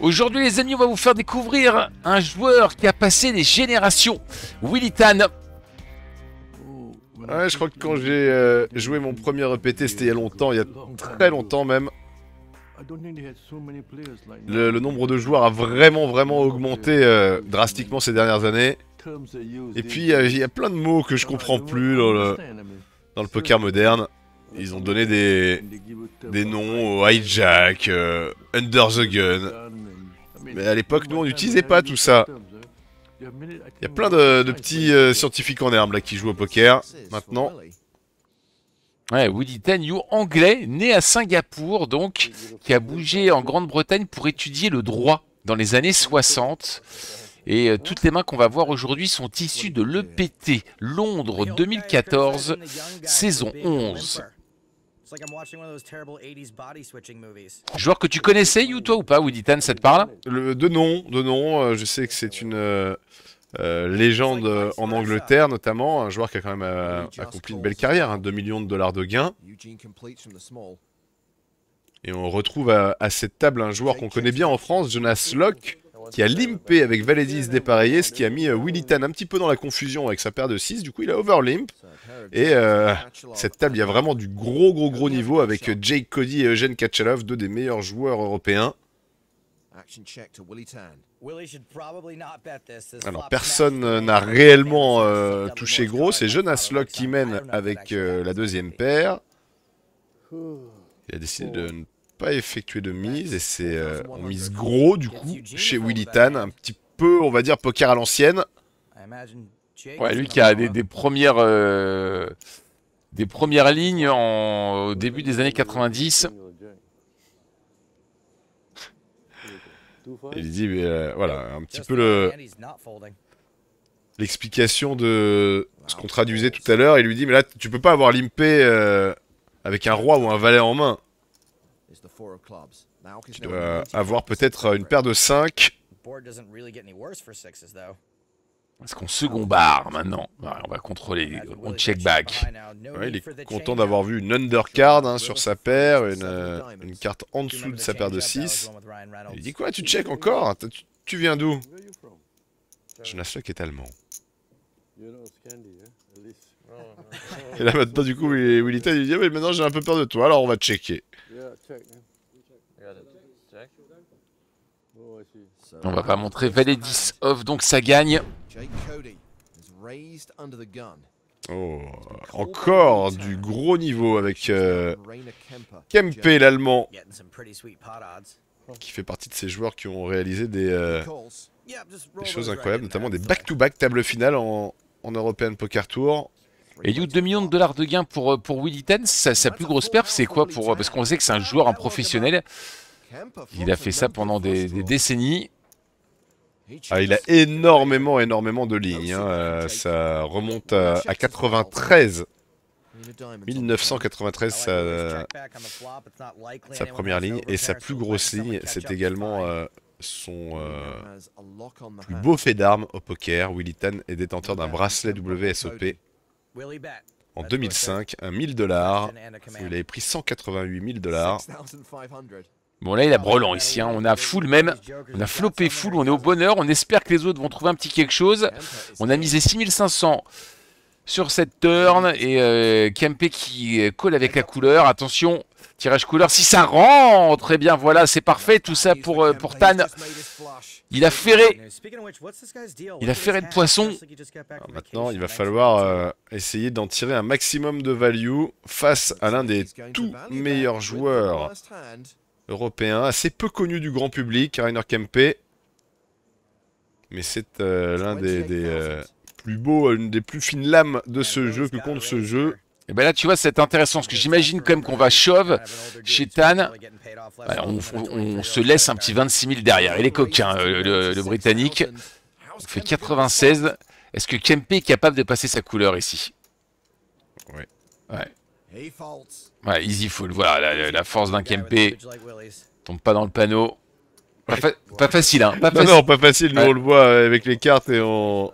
Aujourd'hui les amis, on va vous faire découvrir un joueur qui a passé des générations, Willy Tan. je crois que quand j'ai euh, joué mon premier EPT, c'était il y a longtemps, il y a très longtemps même. Le, nombre de joueurs a vraiment vraiment augmenté euh, drastiquement ces dernières années. Et puis il y a plein de mots que je comprends plus dans le, dans le poker moderne. Ils ont donné des, des noms au hijack, euh, under the gun. Mais à l'époque, nous, on n'utilisait pas tout ça. Il y a plein de, petits euh, scientifiques en herbe là, qui jouent au poker, maintenant. Ouais, Woody Tanyu, anglais, né à Singapour, donc, qui a bougé en Grande-Bretagne pour étudier le droit dans les années 60. Et euh, toutes les mains qu'on va voir aujourd'hui sont issues de l'EPT, Londres 2014, saison 11. Joueur que tu connaissais, You, toi, ou pas, Woody Tan, ça te parle De nom, de nom. Euh, je sais que c'est une euh, euh, légende en Angleterre, notamment. Un joueur qui a quand même accompli une belle carrière, 2 hein, millions de dollars de gains. Et on retrouve à, à cette table un joueur qu'on connaît bien en France, Jonas Locke, qui a limpé avec valet dépareillé, ce qui a mis euh, Willy Tan un petit peu dans la confusion avec sa paire de 6. Du coup, il a overlimp. Et euh, cette table, il y a vraiment du gros, gros, gros niveau avec euh, Jake Cody et Eugène Kachalov, deux des meilleurs joueurs européens. Alors personne n'a réellement touché gros, c'est Jonas Locke qui mène avec la deuxième paire. Il a décidé de ne pas effectué de mise et c'est une euh, mise gros du coup chez Willy Tan, un petit peu on va dire poker à l'ancienne. Ouais, lui qui a des, premières euh, des premières lignes en, au début des années 90. Il dit mais euh, voilà un petit peu le l'explication de ce qu'on traduisait tout à l'heure. Il lui dit mais là tu peux pas avoir limpé avec un roi ou un valet en main. Tu dois avoir peut-être euh, une paire de 5. Est-ce qu'on second barre maintenant On va contrôler, on check back. il est content d'avoir vu une undercard hein, sur sa paire, une, euh, carte en dessous de sa paire de 6. Il dit quoi Tu check encore hein, tu, viens d'où Luck est allemand. Hein, oh, oh, Et là maintenant du coup, Willita il, dit ah, mais maintenant j'ai un peu peur de toi, alors on va checker. On va pas montrer valet 10 off, donc ça gagne. Oh, encore du gros niveau avec euh, Kempe, l'allemand, qui fait partie de ces joueurs qui ont réalisé des, euh, choses incroyables, notamment des back-to-back table finale en, en European Poker Tour. Et du 2 millions de dollars de gains pour, euh, pour Willy sa, plus grosse perf, c'est quoi pour euh, Parce qu'on sait que c'est un joueur, un professionnel. Il a fait ça pendant des, décennies. Ah, il a énormément, énormément de lignes. Hein. Euh, ça remonte à, 93. 1993, sa, sa, première ligne. Et sa plus grosse ligne, c'est également son plus beau fait d'armes au poker. Tan est détenteur d'un bracelet WSOP en 2005 un 1000 dollars. Il avait pris 188 000 dollars. Bon là il a brelan ici, on a full même, on a flopé full, on est au bonheur, on espère que les autres vont trouver un petit quelque chose. On a misé 6500 sur cette turn et euh, Kempe qui euh, colle avec la couleur. Attention, tirage couleur, si ça rend, très eh bien voilà, c'est parfait tout ça pour, euh, pour Tan. Il a ferré, il a ferré de poisson. maintenant, il va falloir essayer d'en tirer un maximum de value face à l'un des tout meilleurs joueurs européens, assez peu connu du grand public, Rainer Kempe. Mais c'est l'un des plus beau, euh, une des plus fines lames de ce ah, jeu que compte ce jeu. Et ben là, tu vois, c'est intéressant, parce que j'imagine quand même qu'on va chauve chez Tan. Bah, on, se laisse un petit 26 000 derrière. Il est coquin, euh, le, Britannique. fait 96. Est-ce que Kempe est capable de passer sa couleur ici Ouais. Ouais. Ouais, easy full. Voilà, la, force d'un Kempe. Tombe pas dans le panneau. Pas, facile, hein. non, pas facile. Nous, on le voit euh, avec les cartes et on,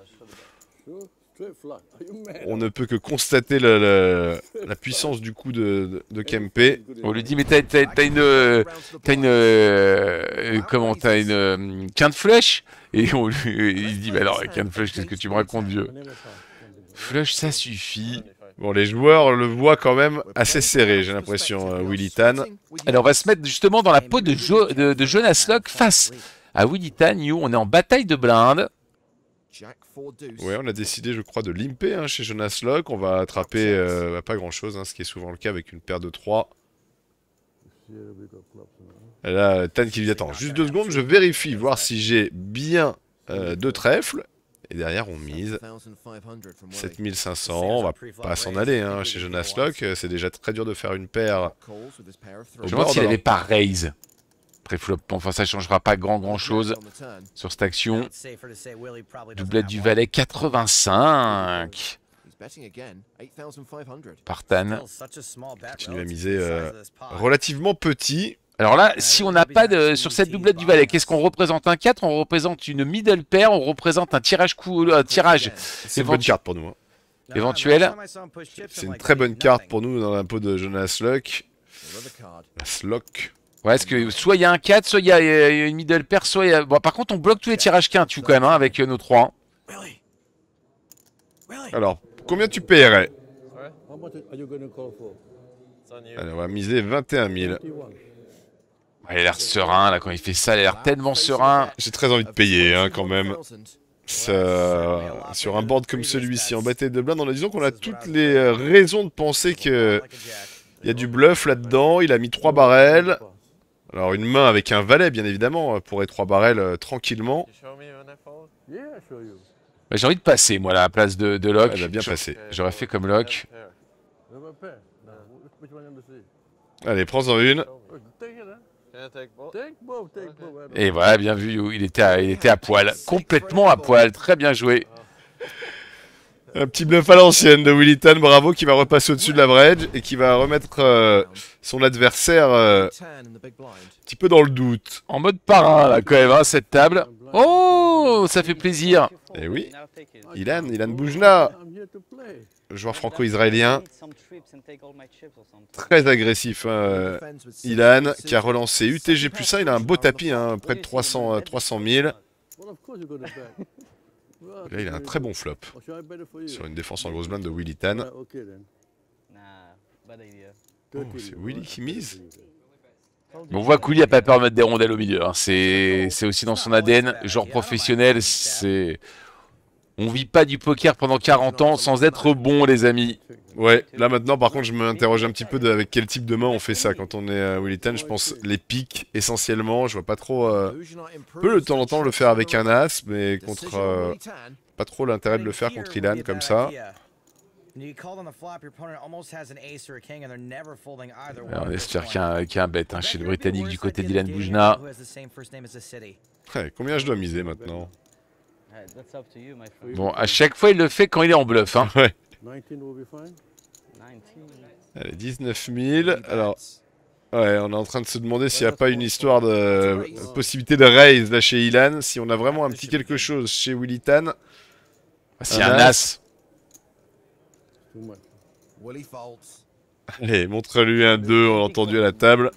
on ne peut que constater la, puissance du coup de, de, Kempe. On lui dit mais t'as une, euh, une, euh, euh, comment t'as une um, de flèche et on il dit mais alors de flèche qu'est-ce que tu me racontes Dieu Flèche, ça suffit. Bon, les joueurs le voient quand même assez serré, j'ai l'impression, Willy Tan. Alors, on va se mettre justement dans la peau de, de, Jonas Locke face à Willy Tan. où on est en bataille de blindes. Ouais, on a décidé, je crois, de limper hein, chez Jonas Locke. On va attraper euh, pas grand-chose, hein, ce qui est souvent le cas avec une paire de 3. Là, Tan qui lui attend. Juste deux secondes, je vérifie, voir si j'ai bien euh, deux trèfles. Et derrière, on mise 7500. On va pas s'en aller hein, chez Jonas Locke. C'est déjà très dur de faire une paire. je me demande s'il avait pas raise. Enfin, ça changera pas grand grand chose sur cette action. Doublette du valet 85. Partan continue à miser euh, relativement petit. Alors là, si euh, on n'a pas de sur cette doublette du valet, qu'est-ce qu'on représente un 4 On représente une middle pair, on représente un tirage un euh, tirage. C'est une bonne carte pour nous. Hein. Éventuel. C'est une très bonne carte pour nous dans l'impôt de Jonas Luck. Slock. Ouais, parce que soit il y a un 4, soit euh, il y, a une middle pair, soit il y a... Bon, par contre, on bloque tous les tirages qu'un tu quand même, hein, avec euh, nos 3. Hein. Alors, combien tu paierais Allez, on va miser 21 000. Ah, il a l'air serein, là, quand il fait ça, il a l'air tellement serein. J'ai très envie de payer, hein, quand même. Sur un board comme celui-ci, en bataille de blindes, a disons qu'on a toutes les euh, raisons de penser que... Il y a du bluff là-dedans, il a mis 3 barrels. Alors une main avec un valet, bien évidemment, euh, pour les trois barrels euh, tranquillement. Bah, j'ai envie de passer, moi, à la place de, Locke. bien passé. J'aurais fait comme Locke. Allez, prends-en une. Oh, Et voilà, bien vu, il était à, il était à poil. Complètement à poil. Très bien joué. Un petit bluff à l'ancienne de Willy bravo, qui va repasser au-dessus de la bridge, et qui va remettre euh, son adversaire euh, un petit peu dans le doute. En mode parrain, là, quand même, hein, cette table. Oh, ça fait plaisir Et eh oui, Ilan, Ilan là. joueur franco-israélien, très agressif, hein, Ilan, qui a relancé UTG plus 1, il a un beau tapis, hein, près de 300, 300 000. Là, il a un très bon flop sur une défense en grosse blinde de Willy Tan. Ah, ah, oh, c'est Willy qui mise. on voit que Willy n'a pas peur de mettre des rondelles au milieu. Hein. C'est aussi dans son ADN, genre professionnel. C'est On vit pas du poker pendant 40 ans sans être bon, les amis. Ouais, là maintenant par contre je m'interroge un petit peu de, avec quel type de main on fait ça quand on est à Willitan. Je pense les piques essentiellement, je vois pas trop... Euh, peut le temps en temps le faire avec un as, mais contre... Euh, pas trop l'intérêt de le faire contre Ilan comme ça. on espère qu'il y, a un, bet bête hein, chez le Britannique du côté d'Ilan Boujna. Ouais, combien je dois miser maintenant Bon, à chaque fois il le fait quand il est en bluff. Hein. Ouais. Allez, 19 000. Alors, ouais, on est en train de se demander s'il n'y a pas une histoire de euh, possibilité de raise là chez Ilan. Si on a vraiment un petit quelque chose chez Willy Tan. Ah, si un, un as. Allez, montre-lui un 2, on l'a entendu à la table.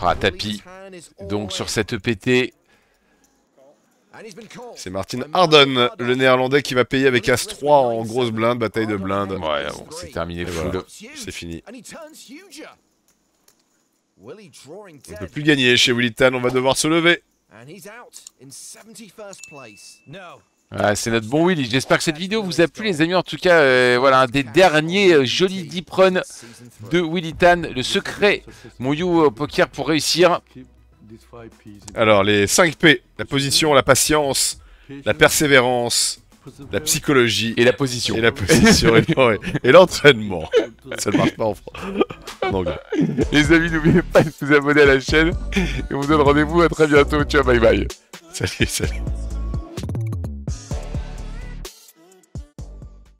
Ah, tapis. Donc sur cette EPT, c'est Martin Harden, le néerlandais qui va payer avec As-3 en grosse blinde, bataille de blinde. Ouais, bon, c'est terminé C'est fini. On ne peut plus gagner chez Willy Tan, on va devoir se lever. c'est notre bon Willy. J'espère que cette vidéo vous a plu, les amis. En tout cas, euh, voilà, un des derniers euh, jolis deep runs de Willy Tan. Le secret, mon You poker pour réussir. Alors, les 5 P, la position, la patience, la persévérance, la psychologie... Et la position. Et la position, et, l'entraînement. Ça ne marche pas en France. les amis, n'oubliez pas de vous abonner à la chaîne, et on vous donne rendez-vous à très bientôt. Ciao, bye bye. Salut, salut.